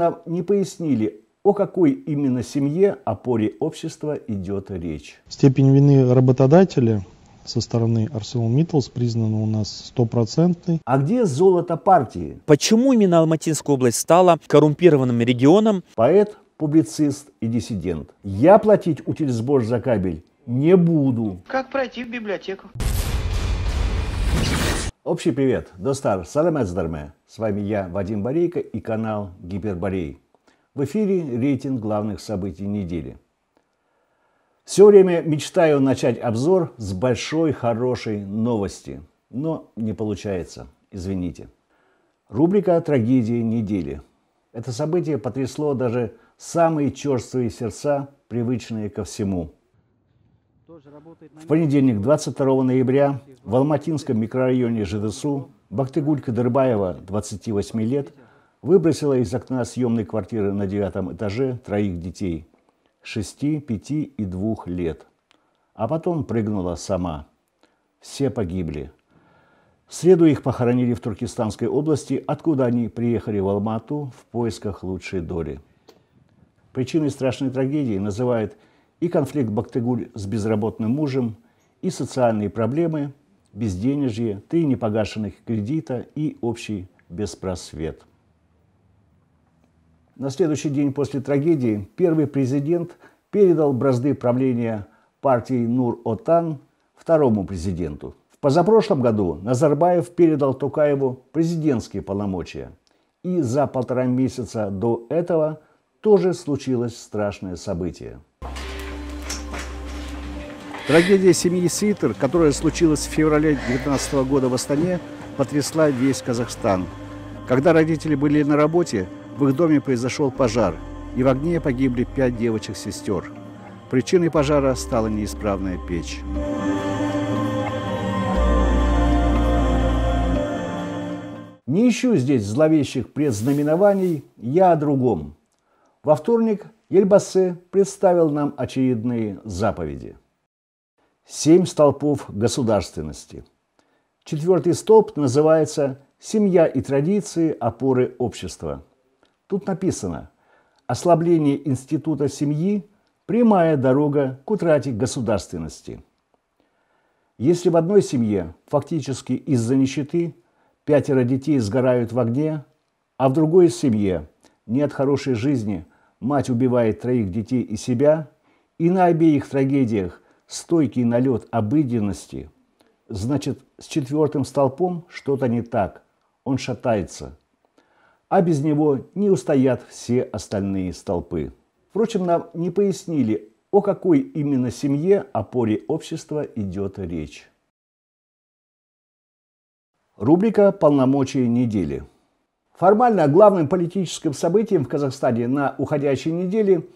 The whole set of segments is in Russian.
нам не пояснили, о какой именно семье, опоре общества идет речь. Степень вины работодателя со стороны ArcelorMittal признана у нас стопроцентной. А где золото партии? Почему именно Алматинская область стала коррумпированным регионом? Поэт, публицист и диссидент. Я платить утильсбор за кабель не буду. Как пройти в библиотеку? Общий привет, Достар, саламет здарме. С вами я, Вадим Борейко и канал Гиперборей. В эфире рейтинг главных событий недели. Все время мечтаю начать обзор с большой хорошей новости, но не получается, извините. Рубрика «Трагедии недели». Это событие потрясло даже самые черствые сердца, привычные ко всему – в понедельник, 22 ноября, в Алматинском микрорайоне ЖДСУ Бактыгулька Дырбаева, 28 лет, выбросила из окна съемной квартиры на девятом этаже троих детей – 6, 5 и 2 лет. А потом прыгнула сама. Все погибли. В среду их похоронили в Туркестанской области, откуда они приехали в Алмату в поисках лучшей доли. Причиной страшной трагедии называют – и конфликт Бактыгуль с безработным мужем, и социальные проблемы, безденежье, три непогашенных кредита и общий беспросвет. На следующий день после трагедии первый президент передал бразды правления партии Нур-Отан второму президенту. В позапрошлом году Назарбаев передал Тукаеву президентские полномочия. И за полтора месяца до этого тоже случилось страшное событие – Трагедия семьи Свитер, которая случилась в феврале 2019 года в Астане, потрясла весь Казахстан. Когда родители были на работе, в их доме произошел пожар, и в огне погибли пять девочек-сестер. Причиной пожара стала неисправная печь. Не ищу здесь зловещих предзнаменований, я о другом. Во вторник Ельбасе представил нам очередные заповеди. Семь столпов государственности. Четвертый столб называется «Семья и традиции опоры общества». Тут написано «Ослабление института семьи – прямая дорога к утрате государственности». Если в одной семье фактически из-за нищеты пятеро детей сгорают в огне, а в другой семье нет хорошей жизни, мать убивает троих детей и себя, и на обеих трагедиях – стойкий налет обыденности, значит, с четвертым столпом что-то не так, он шатается. А без него не устоят все остальные столпы. Впрочем, нам не пояснили, о какой именно семье, опоре общества идет речь. Рубрика «Полномочия недели». Формально главным политическим событием в Казахстане на уходящей неделе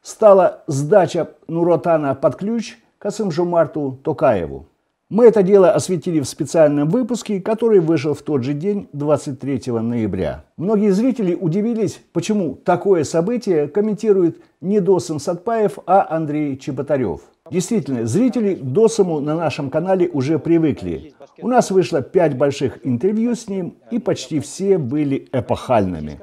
стала сдача Нуротана под ключ – Касым-Жумарту Токаеву. Мы это дело осветили в специальном выпуске, который вышел в тот же день, 23 ноября. Многие зрители удивились, почему такое событие комментирует не Досым Садпаев, а Андрей Чеботарев. Действительно, зрители к Досому на нашем канале уже привыкли. У нас вышло пять больших интервью с ним, и почти все были эпохальными.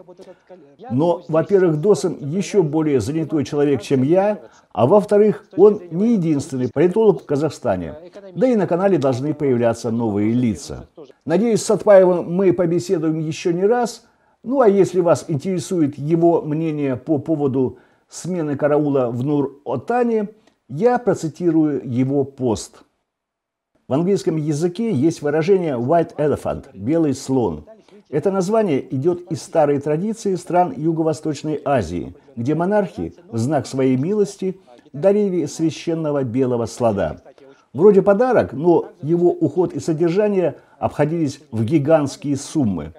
Но, во-первых, Досом еще более занятой человек, чем я, а во-вторых, он не единственный политолог в Казахстане. Да и на канале должны появляться новые лица. Надеюсь, с Сатпаевым мы побеседуем еще не раз. Ну а если вас интересует его мнение по поводу смены караула в Нур-Отане, я процитирую его пост. В английском языке есть выражение «white elephant» – «белый слон». Это название идет из старой традиции стран Юго-Восточной Азии, где монархи в знак своей милости дарили священного белого слада. Вроде подарок, но его уход и содержание обходились в гигантские суммы.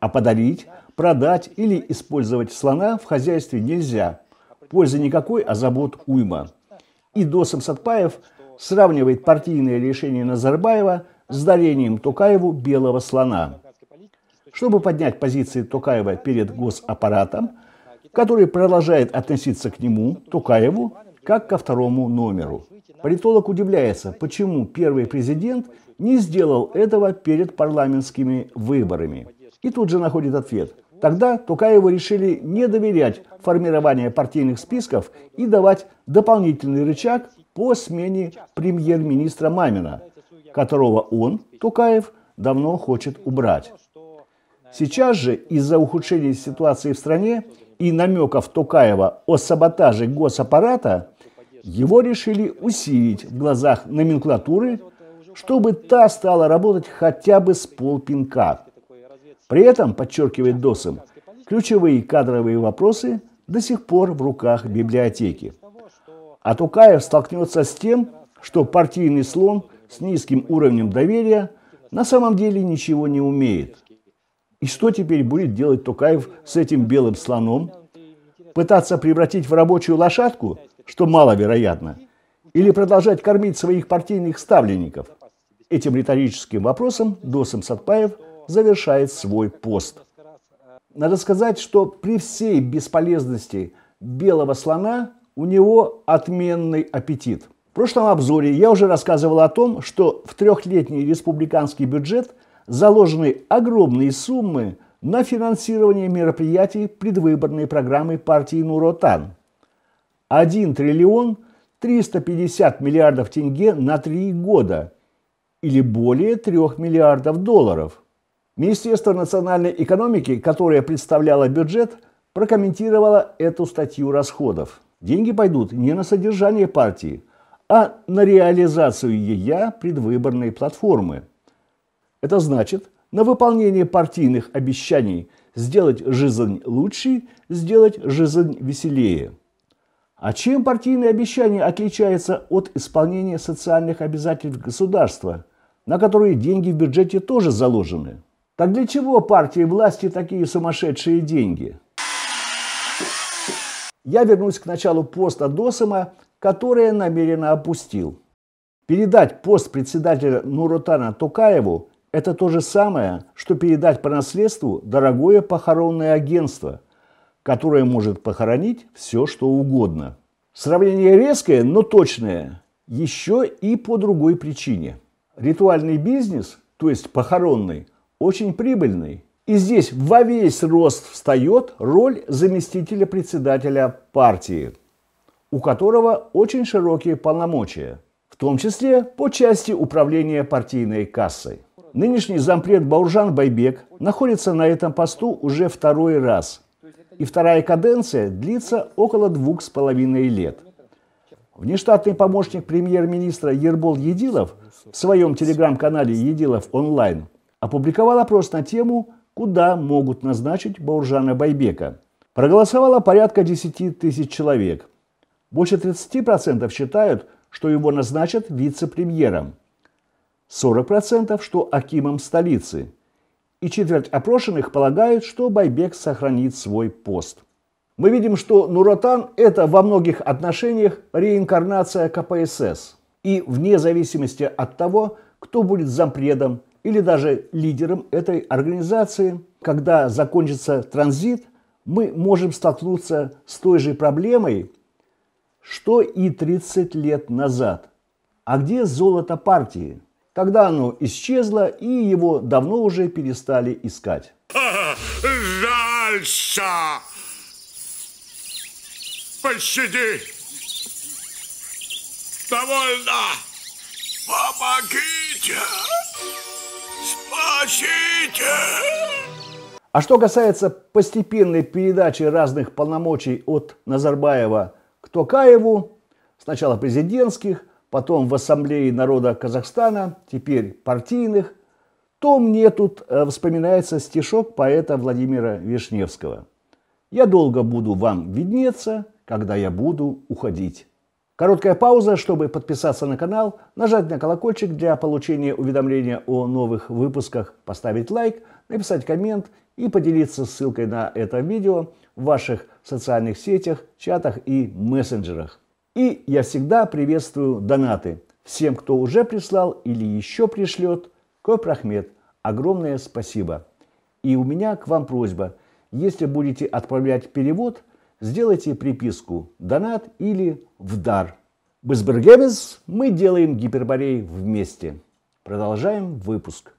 А подарить, продать или использовать слона в хозяйстве нельзя. Пользы никакой, а забот уйма. И Досом Садпаев сравнивает партийное решение Назарбаева с дарением Тукаеву белого слона – чтобы поднять позиции Токаева перед госаппаратом, который продолжает относиться к нему, Токаеву, как ко второму номеру. Политолог удивляется, почему первый президент не сделал этого перед парламентскими выборами. И тут же находит ответ. Тогда Тукаеву решили не доверять формированию партийных списков и давать дополнительный рычаг по смене премьер-министра Мамина, которого он, Тукаев, давно хочет убрать. Сейчас же из-за ухудшения ситуации в стране и намеков Тукаева о саботаже госаппарата его решили усилить в глазах номенклатуры, чтобы та стала работать хотя бы с полпинка. При этом, подчеркивает Досом, ключевые кадровые вопросы до сих пор в руках библиотеки. А Тукаев столкнется с тем, что партийный слон с низким уровнем доверия на самом деле ничего не умеет – и что теперь будет делать Тукаев с этим белым слоном? Пытаться превратить в рабочую лошадку, что маловероятно, или продолжать кормить своих партийных ставленников? Этим риторическим вопросом Досом Садпаев завершает свой пост. Надо сказать, что при всей бесполезности белого слона у него отменный аппетит. В прошлом обзоре я уже рассказывал о том, что в трехлетний республиканский бюджет – заложены огромные суммы на финансирование мероприятий предвыборной программы партии Нуротан. 1 триллион 350 миллиардов тенге на три года или более 3 миллиардов долларов. Министерство национальной экономики, которое представляло бюджет, прокомментировало эту статью расходов. Деньги пойдут не на содержание партии, а на реализацию ее предвыборной платформы. Это значит, на выполнение партийных обещаний сделать жизнь лучше, сделать жизнь веселее. А чем партийные обещания отличаются от исполнения социальных обязательств государства, на которые деньги в бюджете тоже заложены? Так для чего партии власти такие сумасшедшие деньги? Я вернусь к началу поста Досома, который намеренно опустил. Передать пост председателя Нуротана Токаеву это то же самое, что передать по наследству дорогое похоронное агентство, которое может похоронить все, что угодно. Сравнение резкое, но точное, еще и по другой причине. Ритуальный бизнес, то есть похоронный, очень прибыльный. И здесь во весь рост встает роль заместителя председателя партии, у которого очень широкие полномочия, в том числе по части управления партийной кассой. Нынешний зампред Бауржан Байбек находится на этом посту уже второй раз. И вторая каденция длится около двух с половиной лет. Внештатный помощник премьер-министра Ербол Едилов в своем телеграм-канале «Едилов онлайн» опубликовал опрос на тему «Куда могут назначить Бауржана Байбека?». Проголосовало порядка 10 тысяч человек. Больше 30% считают, что его назначат вице-премьером – 40%, что Акимом столицы. И четверть опрошенных полагают, что Байбек сохранит свой пост. Мы видим, что Нуротан – это во многих отношениях реинкарнация КПСС. И вне зависимости от того, кто будет зампредом или даже лидером этой организации, когда закончится транзит, мы можем столкнуться с той же проблемой, что и 30 лет назад. А где золото партии? Тогда оно исчезло, и его давно уже перестали искать. Дальше! Пощади! Довольно! Помогите! Спасите! А что касается постепенной передачи разных полномочий от Назарбаева к Токаеву, сначала президентских, потом в Ассамблее народа Казахстана, теперь партийных, то мне тут э, вспоминается стишок поэта Владимира Вишневского. «Я долго буду вам виднеться, когда я буду уходить». Короткая пауза, чтобы подписаться на канал, нажать на колокольчик для получения уведомления о новых выпусках, поставить лайк, написать коммент и поделиться ссылкой на это видео в ваших социальных сетях, чатах и мессенджерах. И я всегда приветствую донаты. Всем, кто уже прислал или еще пришлет, Копрахмед, огромное спасибо. И у меня к вам просьба. Если будете отправлять перевод, сделайте приписку «Донат» или «В дар». Безбергебес мы делаем гиперборей вместе. Продолжаем выпуск.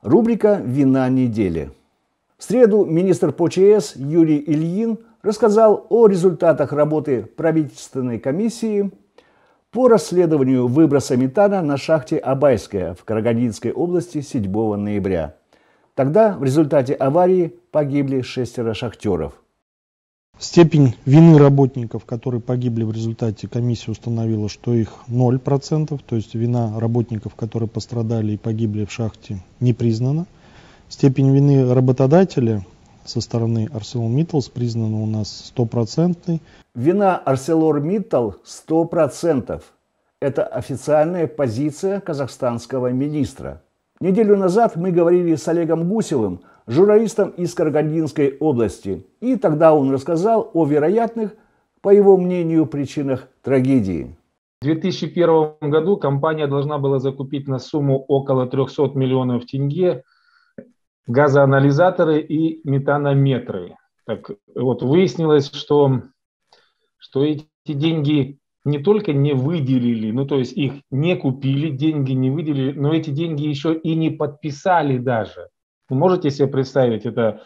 Рубрика «Вина недели». В среду министр по ЧС Юрий Ильин – рассказал о результатах работы правительственной комиссии по расследованию выброса метана на шахте Абайская в Карагандинской области 7 ноября. Тогда в результате аварии погибли шестеро шахтеров. Степень вины работников, которые погибли в результате, комиссия установила, что их 0%, то есть вина работников, которые пострадали и погибли в шахте, не признана. Степень вины работодателя, со стороны ArcelorMittal признана у нас стопроцентной. Вина ArcelorMittal 100%. Это официальная позиция казахстанского министра. Неделю назад мы говорили с Олегом Гусевым, журналистом из Каргандинской области, и тогда он рассказал о вероятных, по его мнению, причинах трагедии. В 2001 году компания должна была закупить на сумму около 300 миллионов тенге газоанализаторы и метанометры. Так вот, выяснилось, что, что эти деньги не только не выделили, ну то есть их не купили, деньги не выделили, но эти деньги еще и не подписали даже. Вы можете себе представить, это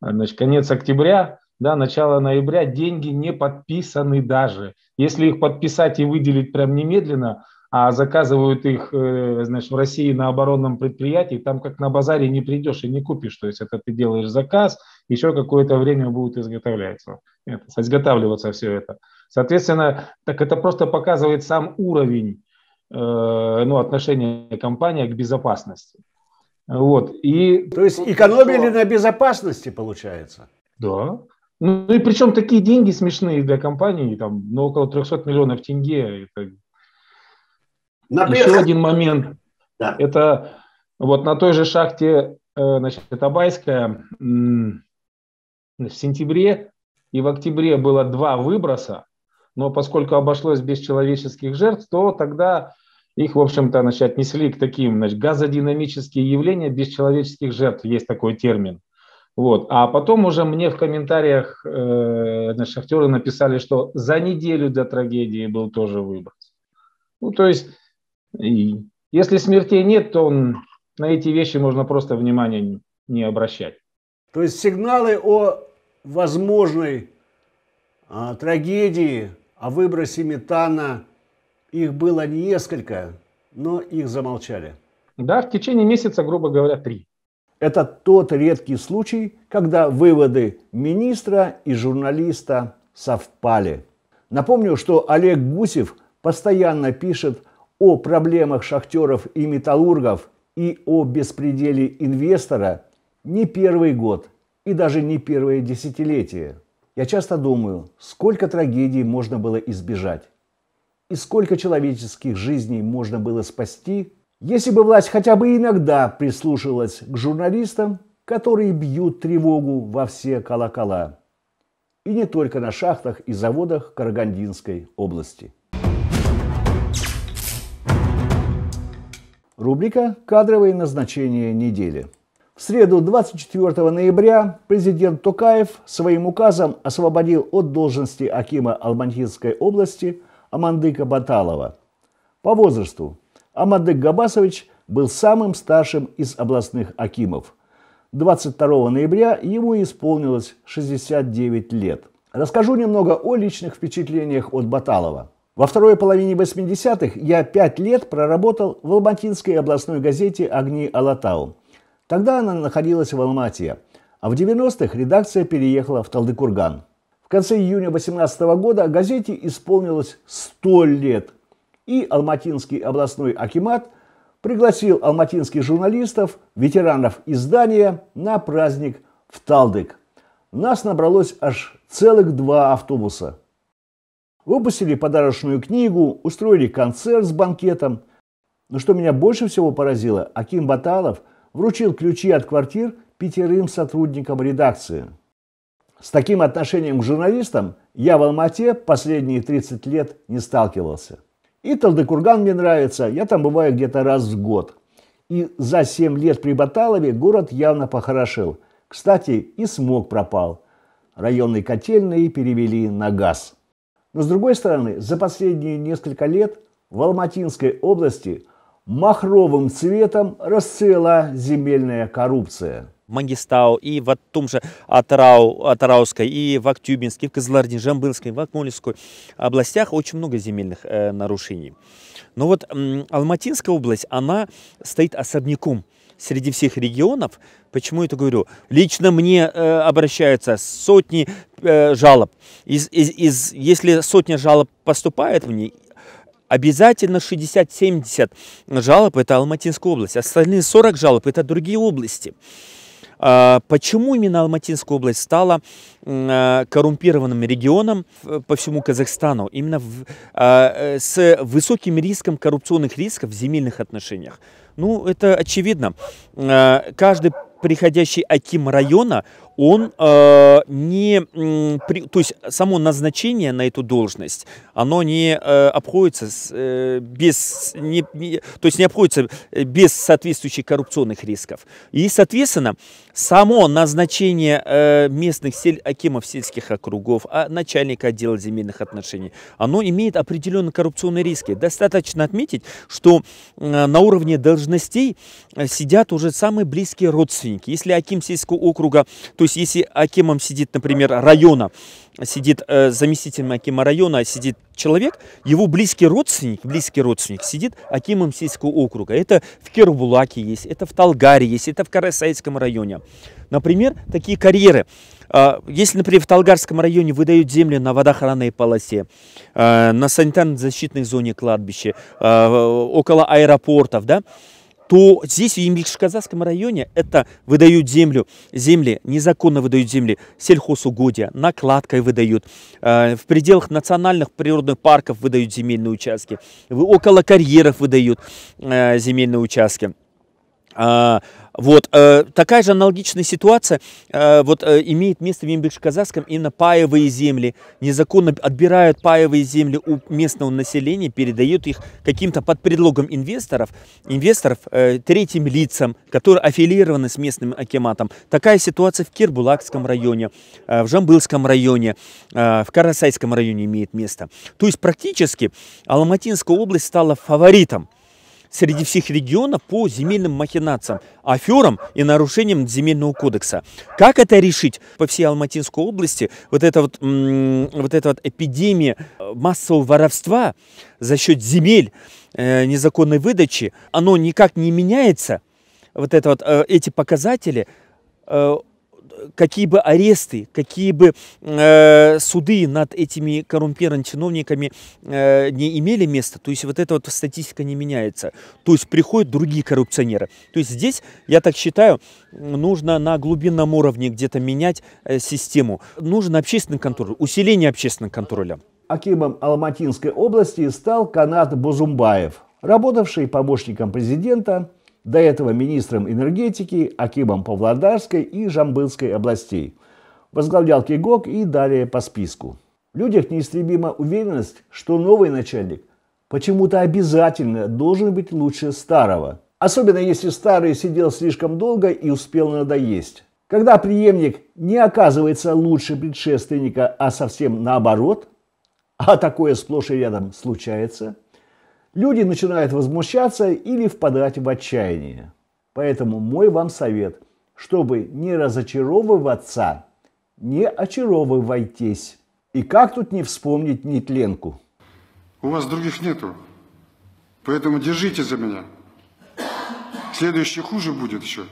значит, конец октября, да, начало ноября, деньги не подписаны даже. Если их подписать и выделить прям немедленно, а заказывают их, э, значит, в России на оборонном предприятии, там как на базаре не придешь и не купишь, то есть это ты делаешь заказ, еще какое-то время будет изготовляться, это, изготавливаться все это. Соответственно, так это просто показывает сам уровень э, ну, отношения компании к безопасности. Вот. И То есть ну, экономили что... на безопасности, получается? Да. Ну и причем такие деньги смешные для компании, там, ну, около 300 миллионов тенге, это на Еще один момент. Да. Это вот на той же шахте, э, значит, Табайская, в сентябре и в октябре было два выброса, но поскольку обошлось без человеческих жертв, то тогда их, в общем-то, значит, отнесли к таким, значит, газодинамические явления без человеческих жертв, есть такой термин. Вот. А потом уже мне в комментариях э, значит, шахтеры написали, что за неделю до трагедии был тоже выброс. Ну, то есть и если смертей нет, то он, на эти вещи можно просто внимания не обращать. То есть сигналы о возможной а, трагедии, о выбросе метана, их было несколько, но их замолчали. Да, в течение месяца, грубо говоря, три. Это тот редкий случай, когда выводы министра и журналиста совпали. Напомню, что Олег Гусев постоянно пишет о проблемах шахтеров и металлургов и о беспределе инвестора не первый год и даже не первое десятилетие. Я часто думаю, сколько трагедий можно было избежать и сколько человеческих жизней можно было спасти, если бы власть хотя бы иногда прислушивалась к журналистам, которые бьют тревогу во все колокола. И не только на шахтах и заводах Карагандинской области. Рубрика «Кадровые назначения недели». В среду 24 ноября президент Токаев своим указом освободил от должности Акима Алмантинской области Амандыка Баталова. По возрасту Амандык Габасович был самым старшим из областных Акимов. 22 ноября ему исполнилось 69 лет. Расскажу немного о личных впечатлениях от Баталова. Во второй половине 80-х я пять лет проработал в Алматинской областной газете «Огни Алатау». Тогда она находилась в Алмате, а в 90-х редакция переехала в Талдыкурган. В конце июня 18 года газете исполнилось 100 лет, и Алматинский областной акимат пригласил алматинских журналистов, ветеранов издания на праздник в Талдык. Нас набралось аж целых два автобуса – Выпустили подарочную книгу, устроили концерт с банкетом. Но что меня больше всего поразило, Аким Баталов вручил ключи от квартир пятерым сотрудникам редакции. С таким отношением к журналистам я в Алмате последние 30 лет не сталкивался. И Талдыкурган мне нравится, я там бываю где-то раз в год. И за 7 лет при Баталове город явно похорошел. Кстати, и смог пропал. Районный котельный перевели на газ. Но с другой стороны, за последние несколько лет в Алматинской области махровым цветом расцвела земельная коррупция. В Мангистау, и в том же Атарау, Атарауской, и в Актюбинске, в Кызыларде, Жамбылской, в Акмолинской областях очень много земельных э, нарушений. Но вот э, Алматинская область, она стоит особняком среди всех регионов. Почему я это говорю? Лично мне э, обращаются сотни э, жалоб. Из, из, из, если сотня жалоб поступает мне, обязательно 60-70 жалоб – это Алматинская область, остальные 40 жалоб – это другие области. А, почему именно Алматинская область стала а, коррумпированным регионом э, по всему Казахстану? Именно в, а, э, с высоким риском коррупционных рисков в земельных отношениях. Ну, это очевидно. Каждый приходящий Аким района, он э, не, при, то есть само назначение на эту должность, оно не э, обходится с, э, без, не, не, то есть не обходится э, без соответствующих коррупционных рисков. И, соответственно, само назначение э, местных сель, акимов сельских округов, а, начальника отдела земельных отношений, оно имеет определенные коррупционные риски. Достаточно отметить, что э, на уровне должностей э, сидят уже самые близкие родственники. Если аким сельского округа, то есть, если акимом сидит, например, района, сидит э, заместителем акима района, сидит человек, его близкий родственник, близкий родственник сидит акимом сельского округа. Это в Кербулаке есть, это в Талгаре есть, это в Карасайском районе. Например, такие карьеры. А, если, например, в Талгарском районе выдают земли на водоохранной полосе, а, на санитарно-защитной зоне кладбища, а, около аэропортов, да, то здесь, в Емельчиказахском районе, это выдают землю, земли, незаконно выдают земли, сельхозугодия, накладкой выдают, э, в пределах национальных природных парков выдают земельные участки, около карьеров выдают э, земельные участки. А, вот э, такая же аналогичная ситуация э, вот, э, имеет место в Ембельш-Казахском и на паевые земли. Незаконно отбирают паевые земли у местного населения, передают их каким-то под предлогом инвесторов, инвесторов третьим лицам, которые аффилированы с местным акиматом. Такая ситуация в Кирбулакском районе, в Жамбылском районе, в Карасайском районе имеет место. То есть практически Алматинская область стала фаворитом среди всех регионов по земельным махинациям, аферам и нарушениям земельного кодекса. Как это решить? По всей Алматинской области вот эта вот, вот эта вот эпидемия э, массового воровства за счет земель, э, незаконной выдачи, оно никак не меняется, вот это вот, э, эти показатели, какие бы аресты, какие бы э, суды над этими коррумпированными чиновниками э, не имели места, то есть вот эта вот статистика не меняется. То есть приходят другие коррупционеры. То есть здесь, я так считаю, нужно на глубинном уровне где-то менять э, систему. Нужен общественный контроль, усиление общественного контроля. Акимом Алматинской области стал Канат Бузумбаев, работавший помощником президента до этого министром энергетики, Акимом Павлодарской и Жамбылской областей. Возглавлял КИГОК и далее по списку. В людях неистребима уверенность, что новый начальник почему-то обязательно должен быть лучше старого. Особенно если старый сидел слишком долго и успел надоесть. Когда преемник не оказывается лучше предшественника, а совсем наоборот, а такое сплошь и рядом случается – люди начинают возмущаться или впадать в отчаяние. Поэтому мой вам совет, чтобы не разочаровываться, не очаровывайтесь. И как тут не вспомнить нетленку? У вас других нету, поэтому держите за меня. Следующий хуже будет еще.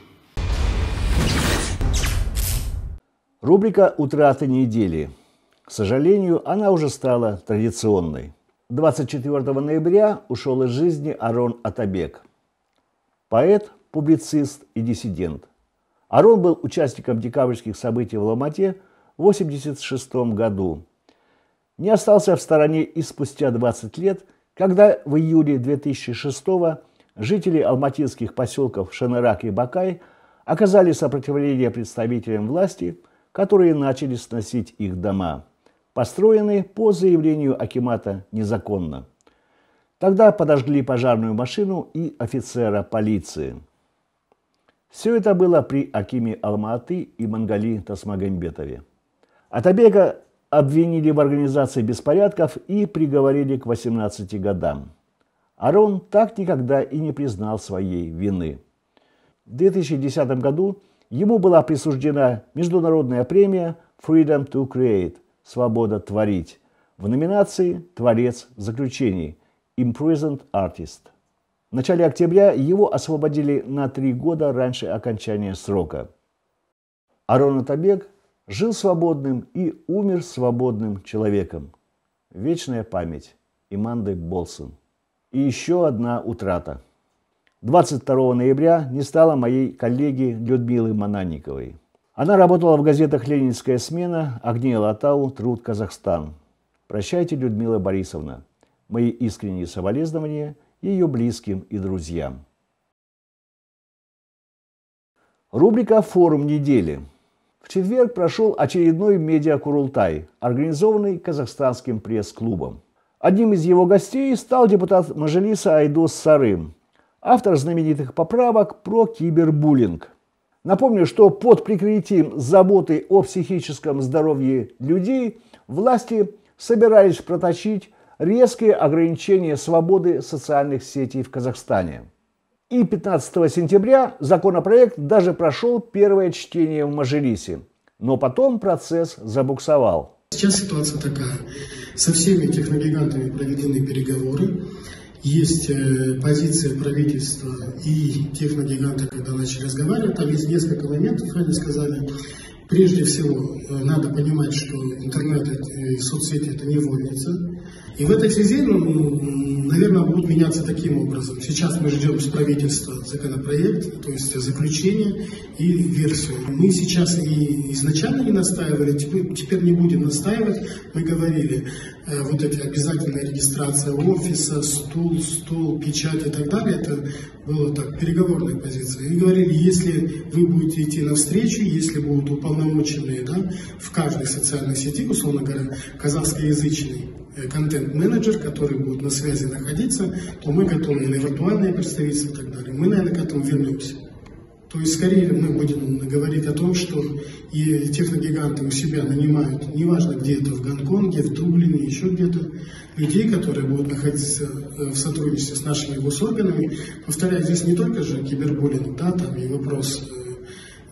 Рубрика «Утраты недели». К сожалению, она уже стала традиционной. 24 ноября ушел из жизни Арон Атабек. Поэт, публицист и диссидент. Арон был участником декабрьских событий в Ломате в 1986 году. Не остался в стороне и спустя 20 лет, когда в июле 2006 жители алматинских поселков Шанарак и Бакай оказали сопротивление представителям власти, которые начали сносить их дома построены по заявлению Акимата незаконно. Тогда подожгли пожарную машину и офицера полиции. Все это было при Акиме Алматы и Мангали Тасмагамбетове. Атабека обвинили в организации беспорядков и приговорили к 18 годам. Арон так никогда и не признал своей вины. В 2010 году ему была присуждена международная премия Freedom to Create «Свобода творить» в номинации «Творец заключений» Imprisoned Artist. В начале октября его освободили на три года раньше окончания срока. Арон Атабек жил свободным и умер свободным человеком. Вечная память Иманды Болсон. И еще одна утрата. 22 ноября не стало моей коллеги Людмилы Мананниковой – она работала в газетах «Ленинская смена», «Огни Алатау», «Труд Казахстан». Прощайте, Людмила Борисовна. Мои искренние соболезнования ее близким и друзьям. Рубрика «Форум недели». В четверг прошел очередной медиакурултай, организованный казахстанским пресс-клубом. Одним из его гостей стал депутат мажелиса Айдос Сарым, автор знаменитых поправок про кибербуллинг – Напомню, что под прикрытием заботы о психическом здоровье людей власти собирались проточить резкие ограничения свободы социальных сетей в Казахстане. И 15 сентября законопроект даже прошел первое чтение в Мажелисе, но потом процесс забуксовал. Сейчас ситуация такая. Со всеми техногигантами проведены переговоры есть э, позиция правительства и техногиганты, когда начали разговаривать, там есть несколько моментов, они сказали, прежде всего э, надо понимать, что интернет э, и соцсети это не вольница, и в этой связи, ну, наверное, будут меняться таким образом. Сейчас мы ждем с правительства законопроект, то есть заключение и версию. Мы сейчас и изначально не настаивали, теперь, не будем настаивать. Мы говорили, э, вот эта обязательная регистрация офиса, стул, стол, печать и так далее, это было так, переговорная позиция. И говорили, если вы будете идти навстречу, если будут уполномоченные да, в каждой социальной сети, условно говоря, казахскоязычные, Э, контент-менеджер, который будет на связи находиться, то мы готовы на виртуальные представительства и так далее. Мы, наверное, к этому вернемся. То есть, скорее мы будем говорить о том, что и техногиганты у себя нанимают, неважно где это, в Гонконге, в Дублине, еще где-то, людей, которые будут находиться э, в сотрудничестве с нашими госорганами. Повторяю, здесь не только же кибербуллинг, да, там и вопрос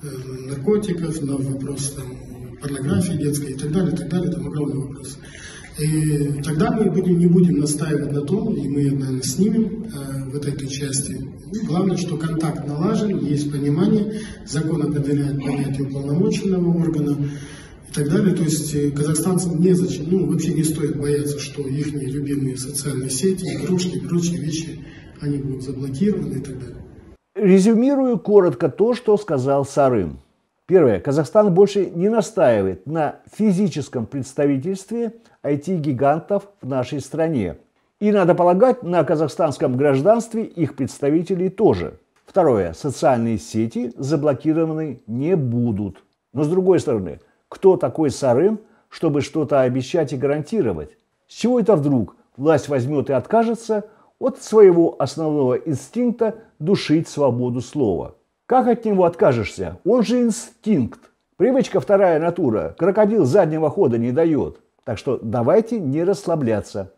э, наркотиков, да, вопрос там, порнографии детской и так далее, и так далее, там огромный вопрос. И тогда мы будем, не будем настаивать на том, и мы наверное, снимем э, в этой части. И главное, что контакт налажен, есть понимание, закон определяет понятие уполномоченного органа и так далее. То есть э, казахстанцам незачем, ну вообще не стоит бояться, что их любимые социальные сети, игрушки и прочие вещи, они будут заблокированы и так далее. Резюмирую коротко то, что сказал Сарым. Первое. Казахстан больше не настаивает на физическом представительстве IT-гигантов в нашей стране. И, надо полагать, на казахстанском гражданстве их представителей тоже. Второе. Социальные сети заблокированы не будут. Но, с другой стороны, кто такой Сарым, чтобы что-то обещать и гарантировать? С чего это вдруг власть возьмет и откажется от своего основного инстинкта душить свободу слова? Как от него откажешься? Он же инстинкт. Привычка вторая натура. Крокодил заднего хода не дает. Так что давайте не расслабляться.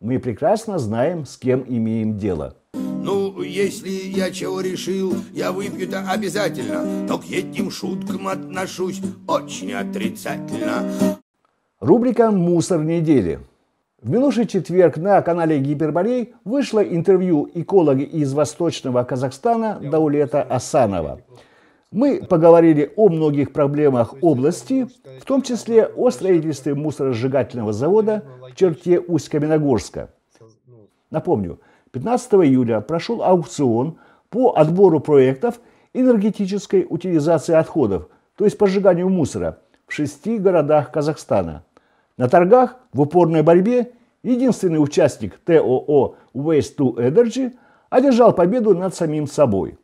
Мы прекрасно знаем, с кем имеем дело. Ну, если я чего решил, я выпью-то обязательно. Но к этим шуткам отношусь очень отрицательно. Рубрика «Мусор недели». В минувший четверг на канале Гиперборей вышло интервью эколога из Восточного Казахстана Даулета Асанова. Мы поговорили о многих проблемах области, в том числе о строительстве мусоросжигательного завода в черте Усть-Каменогорска. Напомню, 15 июля прошел аукцион по отбору проектов энергетической утилизации отходов, то есть по сжиганию мусора, в шести городах Казахстана – на торгах в упорной борьбе единственный участник ТОО Waste to Energy одержал победу над самим собой.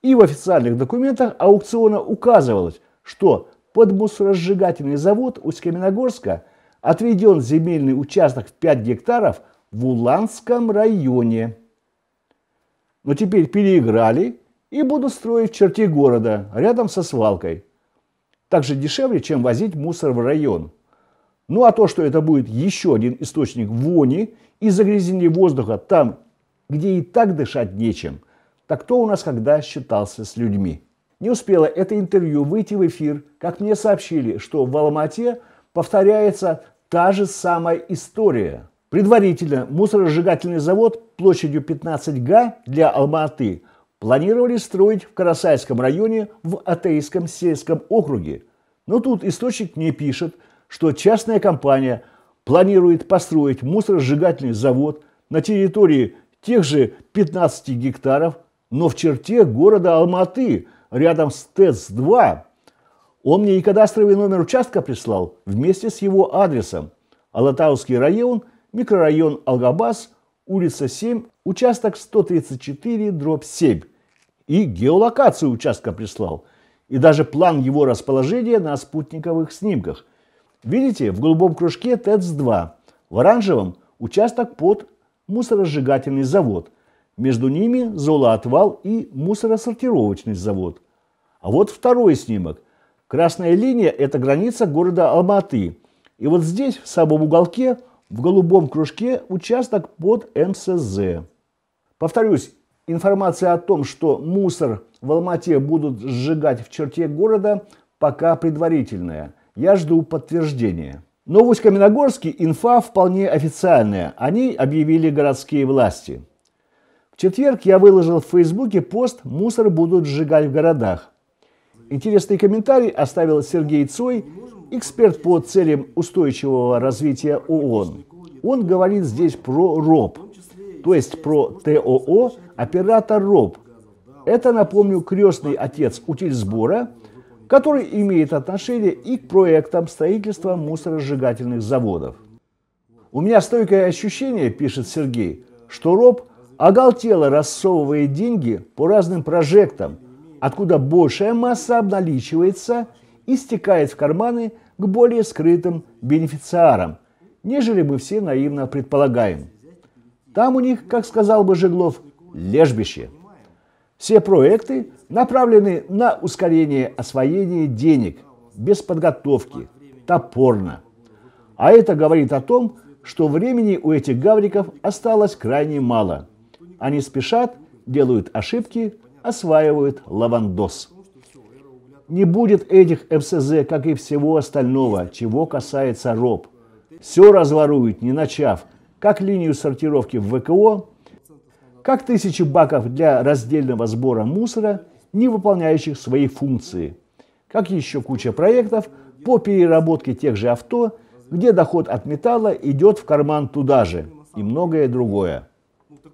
И в официальных документах аукциона указывалось, что под мусоросжигательный завод у каменогорска отведен земельный участок в 5 гектаров в Уланском районе. Но теперь переиграли и будут строить в черте города, рядом со свалкой. Также дешевле, чем возить мусор в район – ну а то, что это будет еще один источник вони и загрязнения воздуха там, где и так дышать нечем, так кто у нас когда считался с людьми? Не успело это интервью выйти в эфир, как мне сообщили, что в Алмате повторяется та же самая история. Предварительно мусоросжигательный завод площадью 15 га для Алматы планировали строить в Карасайском районе в Атейском сельском округе. Но тут источник мне пишет, что частная компания планирует построить мусоросжигательный завод на территории тех же 15 гектаров, но в черте города Алматы, рядом с ТЭЦ-2. Он мне и кадастровый номер участка прислал вместе с его адресом. Алатауский район, микрорайон Алгабас, улица 7, участок 134, дробь 7. И геолокацию участка прислал. И даже план его расположения на спутниковых снимках – Видите, в голубом кружке ТЭЦ-2, в оранжевом – участок под мусоросжигательный завод. Между ними золоотвал и мусоросортировочный завод. А вот второй снимок. Красная линия – это граница города Алматы. И вот здесь, в самом уголке, в голубом кружке участок под МСЗ. Повторюсь, информация о том, что мусор в Алмате будут сжигать в черте города, пока предварительная – я жду подтверждения. Новость Каменогорске инфа вполне официальная. Они объявили городские власти. В четверг я выложил в Фейсбуке пост «Мусор будут сжигать в городах». Интересный комментарий оставил Сергей Цой, эксперт по целям устойчивого развития ООН. Он говорит здесь про РОП, то есть про ТОО «Оператор РОП». Это, напомню, крестный отец утильсбора – который имеет отношение и к проектам строительства мусоросжигательных заводов. «У меня стойкое ощущение, — пишет Сергей, — что РОП оголтело рассовывает деньги по разным прожектам, откуда большая масса обналичивается и стекает в карманы к более скрытым бенефициарам, нежели мы все наивно предполагаем. Там у них, как сказал бы Жеглов, лежбище. Все проекты направлены на ускорение освоения денег без подготовки, топорно. А это говорит о том, что времени у этих гавриков осталось крайне мало. Они спешат, делают ошибки, осваивают лавандос. Не будет этих МСЗ, как и всего остального, чего касается роб. Все разворуют, не начав, как линию сортировки в ВКО, как тысячи баков для раздельного сбора мусора – не выполняющих свои функции. Как еще куча проектов по переработке тех же авто, где доход от металла идет в карман туда же и многое другое.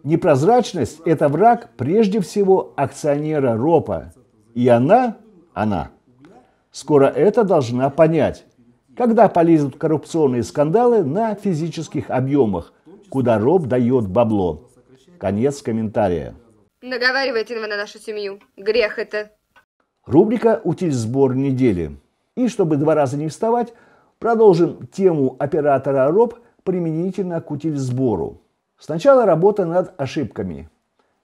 Непрозрачность – это враг прежде всего акционера РОПа. И она, она, скоро это должна понять, когда полезут коррупционные скандалы на физических объемах, куда РОП дает бабло. Конец комментария. Наговариваете на нашу семью. Грех это. Рубрика «Утильсбор недели». И чтобы два раза не вставать, продолжим тему оператора РОП применительно к утильсбору. Сначала работа над ошибками.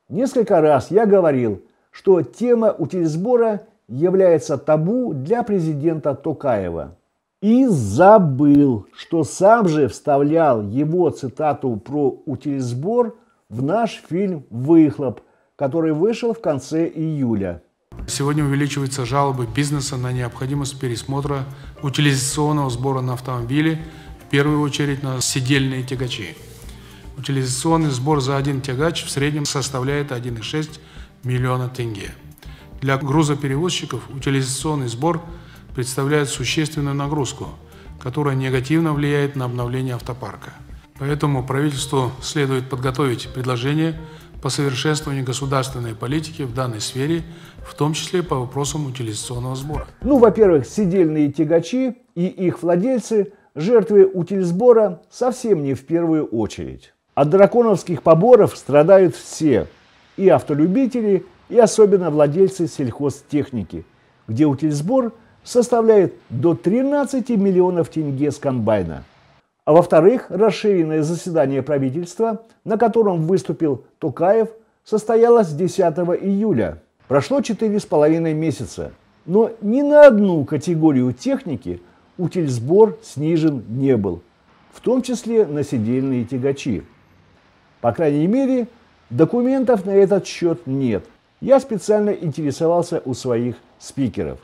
Несколько раз я говорил, что тема утильсбора является табу для президента Токаева. И забыл, что сам же вставлял его цитату про утильсбор в наш фильм «Выхлоп», который вышел в конце июля. Сегодня увеличиваются жалобы бизнеса на необходимость пересмотра утилизационного сбора на автомобиле, в первую очередь на сидельные тягачи. Утилизационный сбор за один тягач в среднем составляет 1,6 миллиона тенге. Для грузоперевозчиков утилизационный сбор представляет существенную нагрузку, которая негативно влияет на обновление автопарка. Поэтому правительству следует подготовить предложение по совершенствованию государственной политики в данной сфере, в том числе по вопросам утилизационного сбора. Ну, во-первых, сидельные тягачи и их владельцы – жертвы утильсбора совсем не в первую очередь. От драконовских поборов страдают все – и автолюбители, и особенно владельцы сельхозтехники, где утильсбор составляет до 13 миллионов тенге с комбайна – а во-вторых, расширенное заседание правительства, на котором выступил Тукаев, состоялось 10 июля. Прошло четыре с половиной месяца, но ни на одну категорию техники утильсбор снижен не был, в том числе на сидельные тягачи. По крайней мере, документов на этот счет нет. Я специально интересовался у своих спикеров.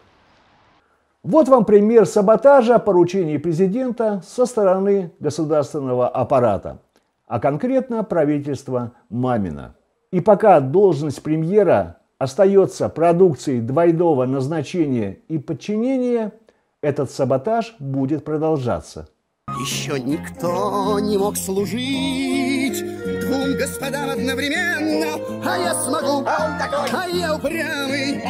Вот вам пример саботажа поручений президента со стороны государственного аппарата, а конкретно правительства Мамина. И пока должность премьера остается продукцией двойного назначения и подчинения, этот саботаж будет продолжаться. Еще никто не мог служить двум господам одновременно, а я смогу, а я упрямый,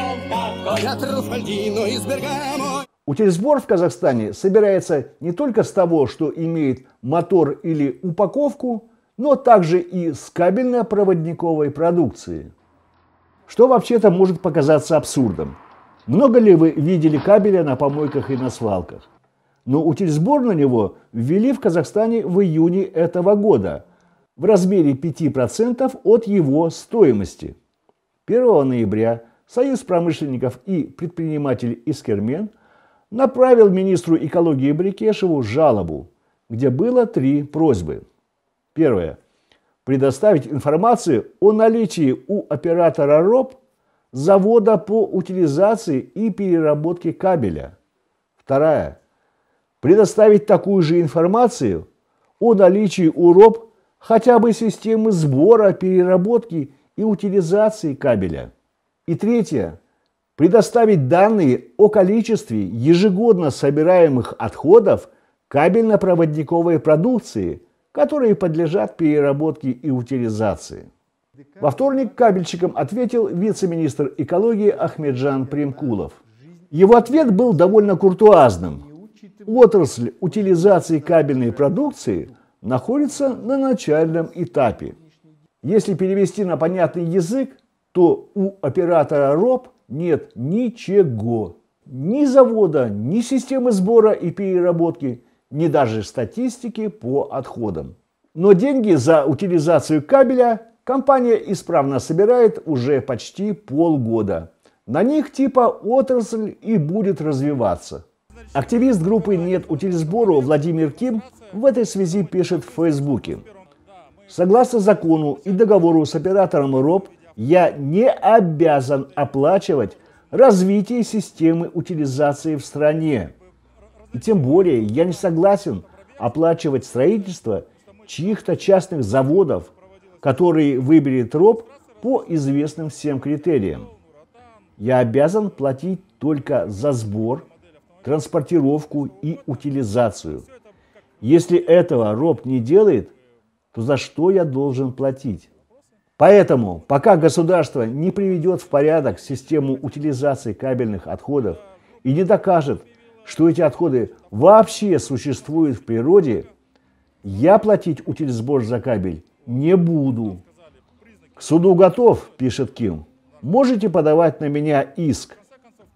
я Труфальдино из Бергамо. Утильсбор в Казахстане собирается не только с того, что имеет мотор или упаковку, но также и с кабельно-проводниковой продукции. Что вообще-то может показаться абсурдом. Много ли вы видели кабеля на помойках и на свалках? Но утильсбор на него ввели в Казахстане в июне этого года в размере 5% от его стоимости. 1 ноября Союз промышленников и предприниматель Искермен – направил министру экологии Брикешеву жалобу, где было три просьбы. Первое. Предоставить информацию о наличии у оператора РОП завода по утилизации и переработке кабеля. Вторая. Предоставить такую же информацию о наличии у РОП хотя бы системы сбора, переработки и утилизации кабеля. И третье предоставить данные о количестве ежегодно собираемых отходов кабельно-проводниковой продукции, которые подлежат переработке и утилизации. Во вторник кабельщикам ответил вице-министр экологии Ахмеджан Примкулов. Его ответ был довольно куртуазным. Отрасль утилизации кабельной продукции находится на начальном этапе. Если перевести на понятный язык, то у оператора РОП – нет ничего. Ни завода, ни системы сбора и переработки, ни даже статистики по отходам. Но деньги за утилизацию кабеля компания исправно собирает уже почти полгода. На них типа отрасль и будет развиваться. Активист группы «Нет утилизбору» Владимир Ким в этой связи пишет в Фейсбуке. Согласно закону и договору с оператором РОП, я не обязан оплачивать развитие системы утилизации в стране. И тем более я не согласен оплачивать строительство чьих-то частных заводов, которые выберет РОП по известным всем критериям. Я обязан платить только за сбор, транспортировку и утилизацию. Если этого РОП не делает, то за что я должен платить? Поэтому, пока государство не приведет в порядок систему утилизации кабельных отходов и не докажет, что эти отходы вообще существуют в природе, я платить утильсбор за кабель не буду. К суду готов, пишет Ким. Можете подавать на меня иск.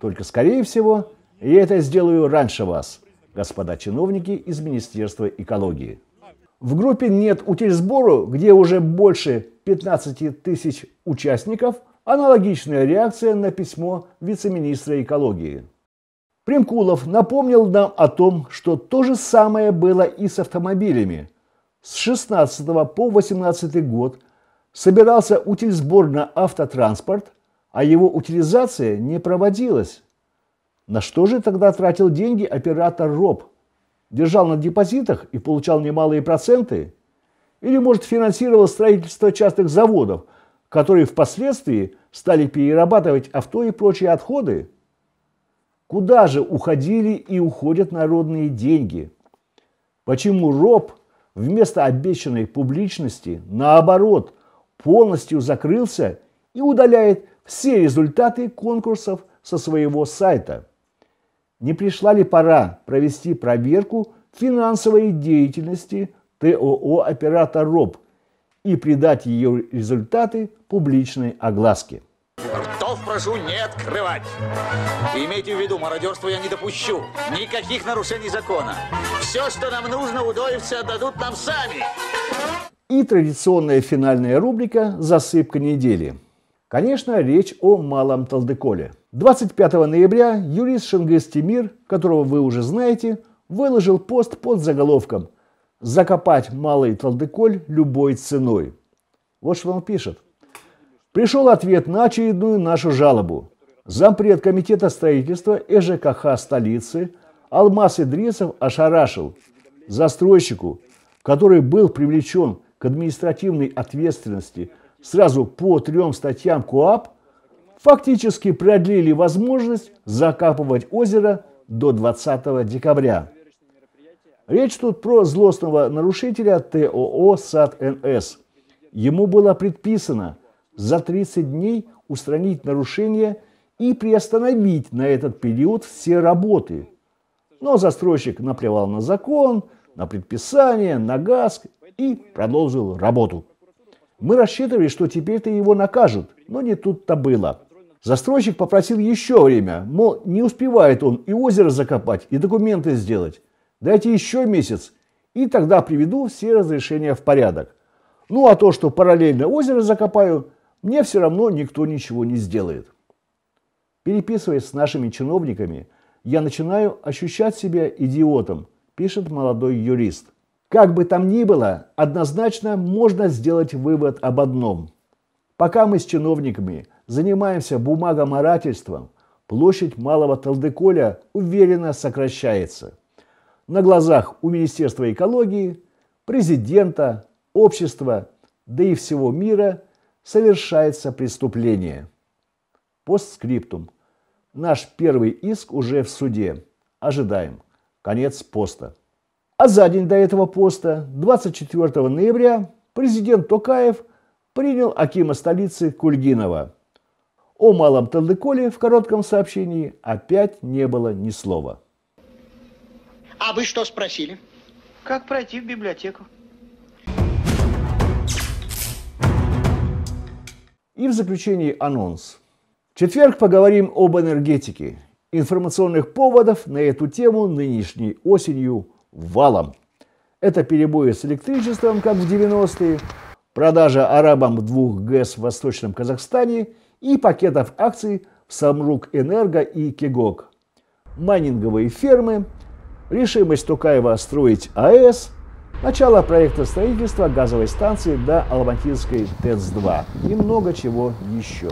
Только, скорее всего, я это сделаю раньше вас, господа чиновники из Министерства экологии. В группе «Нет утиль сбору», где уже больше 15 тысяч участников, аналогичная реакция на письмо вице-министра экологии. Примкулов напомнил нам о том, что то же самое было и с автомобилями. С 16 по 18 год собирался утильсбор на автотранспорт, а его утилизация не проводилась. На что же тогда тратил деньги оператор РОП? держал на депозитах и получал немалые проценты, или, может, финансировал строительство частных заводов, которые впоследствии стали перерабатывать авто и прочие отходы? Куда же уходили и уходят народные деньги? Почему РОБ вместо обещанной публичности, наоборот, полностью закрылся и удаляет все результаты конкурсов со своего сайта? не пришла ли пора провести проверку финансовой деятельности ТОО «Оператор Роб и придать ее результаты публичной огласке. Ртов прошу не открывать. Имейте в виду, мародерство я не допущу. Никаких нарушений закона. Все, что нам нужно, удоевцы отдадут нам сами. И традиционная финальная рубрика «Засыпка недели». Конечно, речь о Малом Талдыколе – 25 ноября юрист Шенгестимир, которого вы уже знаете, выложил пост под заголовком «Закопать малый Талдыколь любой ценой». Вот что он пишет. Пришел ответ на очередную нашу жалобу. Зампред комитета строительства ЭЖКХ столицы Алмаз Идрисов ошарашил застройщику, который был привлечен к административной ответственности сразу по трем статьям КОАП – фактически продлили возможность закапывать озеро до 20 декабря. Речь тут про злостного нарушителя ТОО САД-НС. Ему было предписано за 30 дней устранить нарушение и приостановить на этот период все работы. Но застройщик наплевал на закон, на предписание, на ГАСК и продолжил работу. Мы рассчитывали, что теперь-то его накажут, но не тут-то было. Застройщик попросил еще время, мол, не успевает он и озеро закопать, и документы сделать. Дайте еще месяц, и тогда приведу все разрешения в порядок. Ну а то, что параллельно озеро закопаю, мне все равно никто ничего не сделает. Переписываясь с нашими чиновниками, я начинаю ощущать себя идиотом, пишет молодой юрист. Как бы там ни было, однозначно можно сделать вывод об одном – Пока мы с чиновниками занимаемся бумагоморательством, площадь Малого Талдыколя уверенно сокращается. На глазах у Министерства экологии, президента, общества, да и всего мира совершается преступление. Постскриптум. Наш первый иск уже в суде. Ожидаем. Конец поста. А за день до этого поста, 24 ноября, президент Токаев – принял Акима столицы Кульгинова. О малом Тандыколе в коротком сообщении опять не было ни слова. А вы что спросили? Как пройти в библиотеку? И в заключении анонс. В четверг поговорим об энергетике. Информационных поводов на эту тему нынешней осенью валом. Это перебои с электричеством, как в 90-е, продажа арабам двух ГЭС в Восточном Казахстане и пакетов акций в Самрук Энерго и Кегок, майнинговые фермы, решимость Тукаева строить АЭС, начало проекта строительства газовой станции до Алматинской ТЭЦ-2 и много чего еще.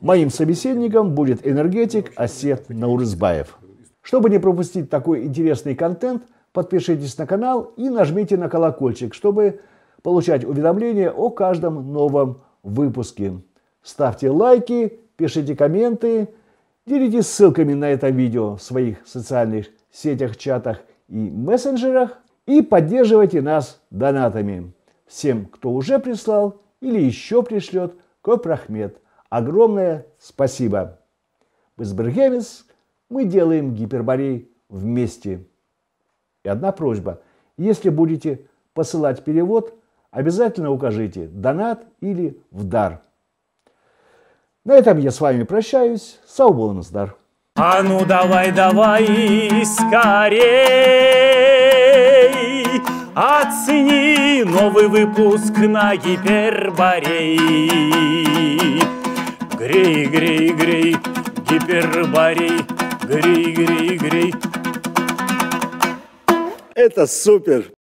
Моим собеседником будет энергетик Асет Наурызбаев. Чтобы не пропустить такой интересный контент, подпишитесь на канал и нажмите на колокольчик, чтобы получать уведомления о каждом новом выпуске. Ставьте лайки, пишите комменты, делитесь ссылками на это видео в своих социальных сетях, чатах и мессенджерах и поддерживайте нас донатами. Всем, кто уже прислал или еще пришлет, Копрохмет. Огромное спасибо! В Избергемис мы делаем гиперборей вместе. И одна просьба. Если будете посылать перевод, обязательно укажите «Донат» или «В дар». На этом я с вами прощаюсь. дар. А ну давай, давай, скорей, Оцени новый выпуск на гиперборей. Грей, грей, грей, гиперборей, грей, грей, грей. Это супер!